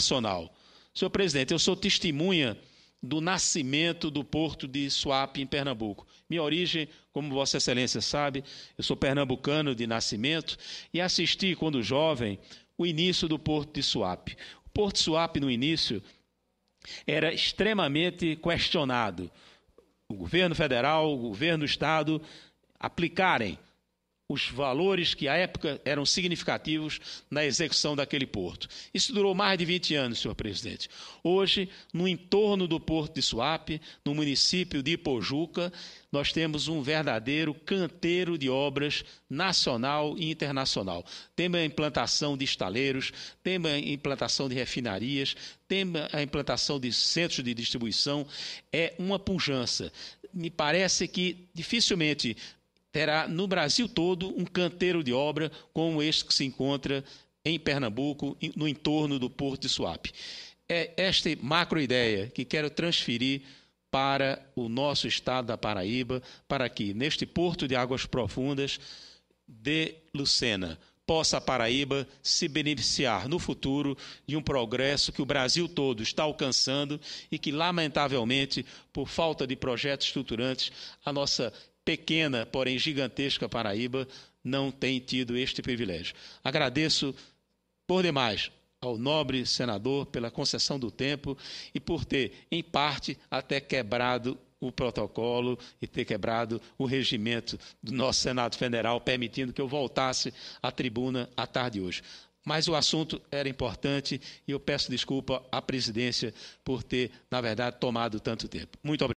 Nacional. Senhor presidente, eu sou testemunha do nascimento do porto de Suape, em Pernambuco. Minha origem, como Vossa Excelência sabe, eu sou pernambucano de nascimento e assisti, quando jovem, o início do porto de Suape. O porto de Suape, no início, era extremamente questionado. O governo federal, o governo do estado aplicarem os valores que à época eram significativos na execução daquele porto. Isso durou mais de 20 anos, senhor presidente. Hoje, no entorno do porto de Suape, no município de Ipojuca, nós temos um verdadeiro canteiro de obras nacional e internacional. Temos a implantação de estaleiros, temos a implantação de refinarias, temos a implantação de centros de distribuição. É uma pujança. Me parece que dificilmente terá no Brasil todo um canteiro de obra como este que se encontra em Pernambuco, no entorno do Porto de Suape. É esta macro ideia que quero transferir para o nosso estado da Paraíba, para que neste porto de águas profundas de Lucena possa a Paraíba se beneficiar no futuro de um progresso que o Brasil todo está alcançando e que, lamentavelmente, por falta de projetos estruturantes, a nossa pequena, porém gigantesca Paraíba não tem tido este privilégio. Agradeço por demais ao nobre senador pela concessão do tempo e por ter, em parte, até quebrado o protocolo e ter quebrado o regimento do nosso Senado Federal, permitindo que eu voltasse à tribuna à tarde hoje. Mas o assunto era importante e eu peço desculpa à presidência por ter, na verdade, tomado tanto tempo. Muito obrigado.